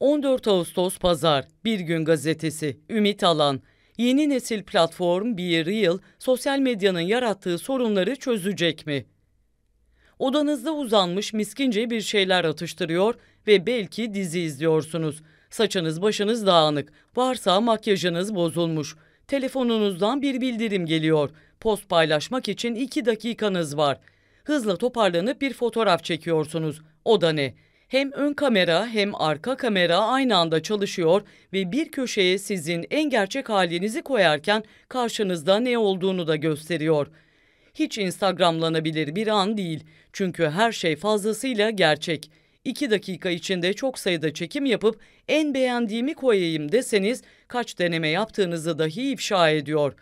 14 Ağustos Pazar, Bir Gün Gazetesi, Ümit Alan. Yeni nesil platform bir yıl sosyal medyanın yarattığı sorunları çözecek mi? Odanızda uzanmış miskince bir şeyler atıştırıyor ve belki dizi izliyorsunuz. Saçınız başınız dağınık, varsa makyajınız bozulmuş. Telefonunuzdan bir bildirim geliyor. Post paylaşmak için iki dakikanız var. Hızla toparlanıp bir fotoğraf çekiyorsunuz. O da ne? Hem ön kamera hem arka kamera aynı anda çalışıyor ve bir köşeye sizin en gerçek halinizi koyarken karşınızda ne olduğunu da gösteriyor. Hiç Instagramlanabilir bir an değil. Çünkü her şey fazlasıyla gerçek. 2 dakika içinde çok sayıda çekim yapıp en beğendiğimi koyayım deseniz kaç deneme yaptığınızı dahi ifşa ediyor.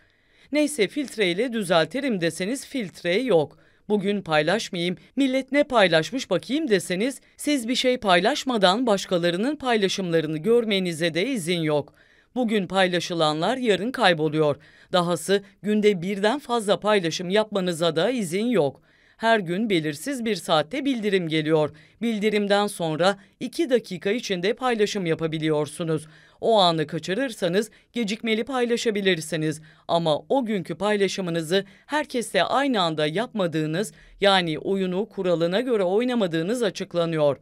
Neyse filtreyle düzeltirim deseniz filtre yok.'' Bugün paylaşmayayım, millet ne paylaşmış bakayım deseniz siz bir şey paylaşmadan başkalarının paylaşımlarını görmenize de izin yok. Bugün paylaşılanlar yarın kayboluyor. Dahası günde birden fazla paylaşım yapmanıza da izin yok.'' Her gün belirsiz bir saatte bildirim geliyor. Bildirimden sonra 2 dakika içinde paylaşım yapabiliyorsunuz. O anı kaçırırsanız gecikmeli paylaşabilirsiniz ama o günkü paylaşımınızı herkese aynı anda yapmadığınız yani oyunu kuralına göre oynamadığınız açıklanıyor.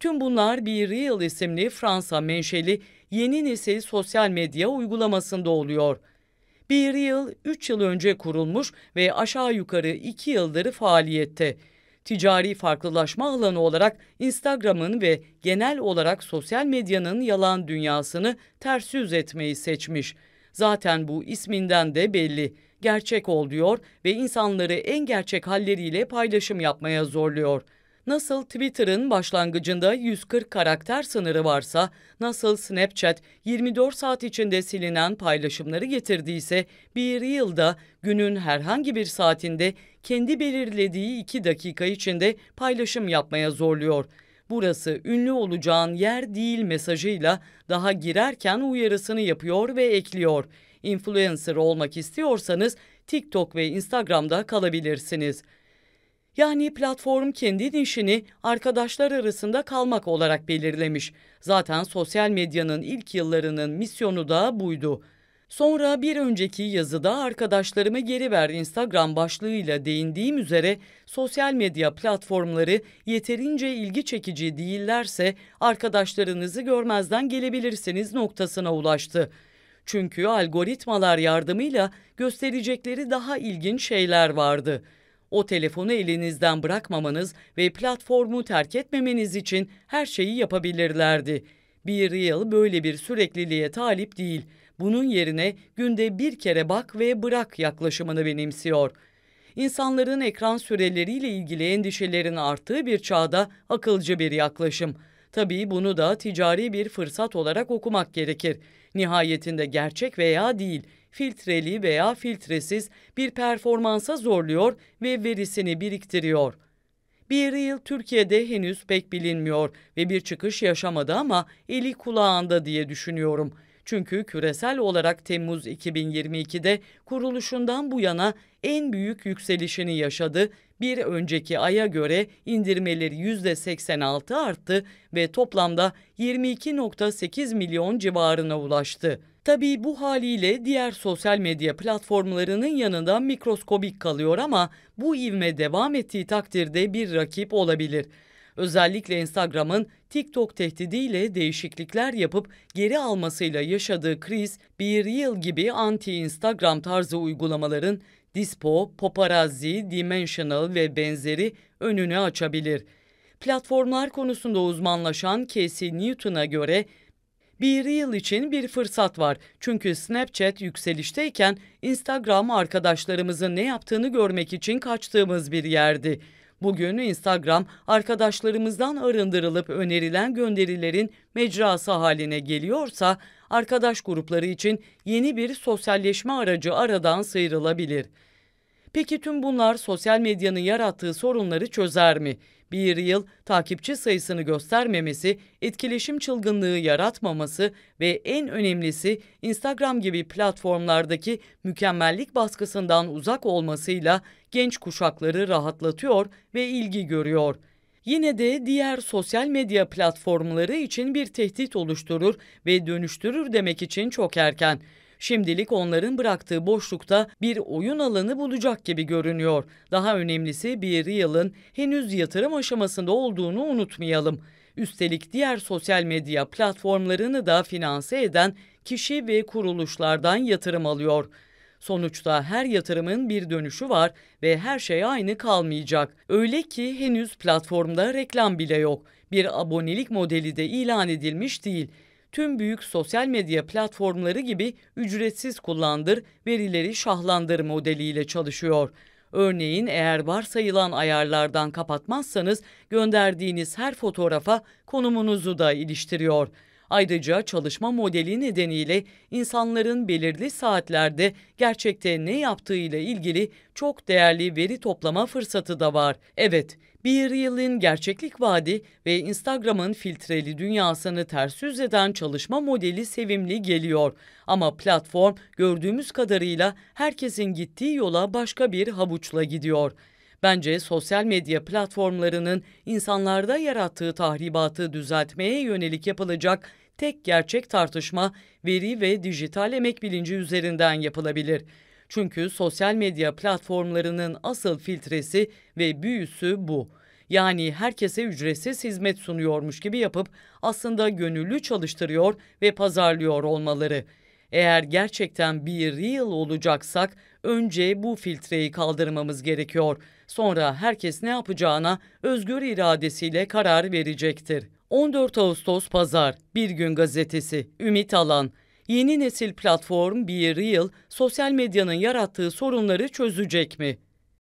Tüm bunlar bir Real isimli Fransa menşeli yeni nesil sosyal medya uygulamasında oluyor bir yıl, üç yıl önce kurulmuş ve aşağı yukarı iki yıldır faaliyette. Ticari farklılaşma alanı olarak Instagram'ın ve genel olarak sosyal medyanın yalan dünyasını ters yüz etmeyi seçmiş. Zaten bu isminden de belli. Gerçek ol diyor ve insanları en gerçek halleriyle paylaşım yapmaya zorluyor.'' Nasıl Twitter'ın başlangıcında 140 karakter sınırı varsa, nasıl Snapchat 24 saat içinde silinen paylaşımları getirdiyse, bir yılda günün herhangi bir saatinde kendi belirlediği 2 dakika içinde paylaşım yapmaya zorluyor. Burası ünlü olacağın yer değil mesajıyla daha girerken uyarısını yapıyor ve ekliyor. Influencer olmak istiyorsanız TikTok ve Instagram'da kalabilirsiniz.'' Yani platform kendi nişini arkadaşlar arasında kalmak olarak belirlemiş. Zaten sosyal medyanın ilk yıllarının misyonu da buydu. Sonra bir önceki yazıda arkadaşlarımı geri ver Instagram başlığıyla değindiğim üzere sosyal medya platformları yeterince ilgi çekici değillerse arkadaşlarınızı görmezden gelebilirsiniz noktasına ulaştı. Çünkü algoritmalar yardımıyla gösterecekleri daha ilginç şeyler vardı.'' O telefonu elinizden bırakmamanız ve platformu terk etmemeniz için her şeyi yapabilirlerdi. Bir yıl böyle bir sürekliliğe talip değil. Bunun yerine günde bir kere bak ve bırak yaklaşımını benimsiyor. İnsanların ekran süreleriyle ilgili endişelerin arttığı bir çağda akılcı bir yaklaşım. Tabii bunu da ticari bir fırsat olarak okumak gerekir. Nihayetinde gerçek veya değil, filtreli veya filtresiz bir performansa zorluyor ve verisini biriktiriyor. Bir yıl Türkiye'de henüz pek bilinmiyor ve bir çıkış yaşamadı ama eli kulağında diye düşünüyorum. Çünkü küresel olarak Temmuz 2022'de kuruluşundan bu yana en büyük yükselişini yaşadı. Bir önceki aya göre indirmeleri %86 arttı ve toplamda 22.8 milyon civarına ulaştı. Tabii bu haliyle diğer sosyal medya platformlarının yanında mikroskobik kalıyor ama bu ivme devam ettiği takdirde bir rakip olabilir. Özellikle Instagram'ın TikTok tehdidiyle değişiklikler yapıp geri almasıyla yaşadığı kriz, bir yıl gibi anti-Instagram tarzı uygulamaların Dispo, Poparazzi, Dimensional ve benzeri önünü açabilir. Platformlar konusunda uzmanlaşan Casey Newton'a göre bir yıl için bir fırsat var. Çünkü Snapchat yükselişteyken Instagram arkadaşlarımızın ne yaptığını görmek için kaçtığımız bir yerdi. Bugün Instagram arkadaşlarımızdan arındırılıp önerilen gönderilerin mecrası haline geliyorsa arkadaş grupları için yeni bir sosyalleşme aracı aradan sıyrılabilir. Peki tüm bunlar sosyal medyanın yarattığı sorunları çözer mi? Bir yıl takipçi sayısını göstermemesi, etkileşim çılgınlığı yaratmaması ve en önemlisi Instagram gibi platformlardaki mükemmellik baskısından uzak olmasıyla genç kuşakları rahatlatıyor ve ilgi görüyor. Yine de diğer sosyal medya platformları için bir tehdit oluşturur ve dönüştürür demek için çok erken. Şimdilik onların bıraktığı boşlukta bir oyun alanı bulacak gibi görünüyor. Daha önemlisi bir yılın henüz yatırım aşamasında olduğunu unutmayalım. Üstelik diğer sosyal medya platformlarını da finanse eden kişi ve kuruluşlardan yatırım alıyor. Sonuçta her yatırımın bir dönüşü var ve her şey aynı kalmayacak. Öyle ki henüz platformda reklam bile yok. Bir abonelik modeli de ilan edilmiş değil tüm büyük sosyal medya platformları gibi ücretsiz kullandır, verileri şahlandır modeliyle çalışıyor. Örneğin eğer varsayılan ayarlardan kapatmazsanız gönderdiğiniz her fotoğrafa konumunuzu da iliştiriyor. Ayrıca çalışma modeli nedeniyle insanların belirli saatlerde gerçekte ne yaptığıyla ilgili çok değerli veri toplama fırsatı da var. Evet, bir yılın gerçeklik vaadi ve Instagram'ın filtreli dünyasını ters yüz eden çalışma modeli sevimli geliyor. Ama platform gördüğümüz kadarıyla herkesin gittiği yola başka bir havuçla gidiyor. Bence sosyal medya platformlarının insanlarda yarattığı tahribatı düzeltmeye yönelik yapılacak tek gerçek tartışma veri ve dijital emek bilinci üzerinden yapılabilir. Çünkü sosyal medya platformlarının asıl filtresi ve büyüsü bu. Yani herkese ücretsiz hizmet sunuyormuş gibi yapıp aslında gönüllü çalıştırıyor ve pazarlıyor olmaları. Eğer gerçekten bir real olacaksak önce bu filtreyi kaldırmamız gerekiyor. Sonra herkes ne yapacağına özgür iradesiyle karar verecektir. 14 Ağustos Pazar, Bir Gün Gazetesi, Ümit Alan. Yeni nesil platform bir yıl sosyal medyanın yarattığı sorunları çözecek mi?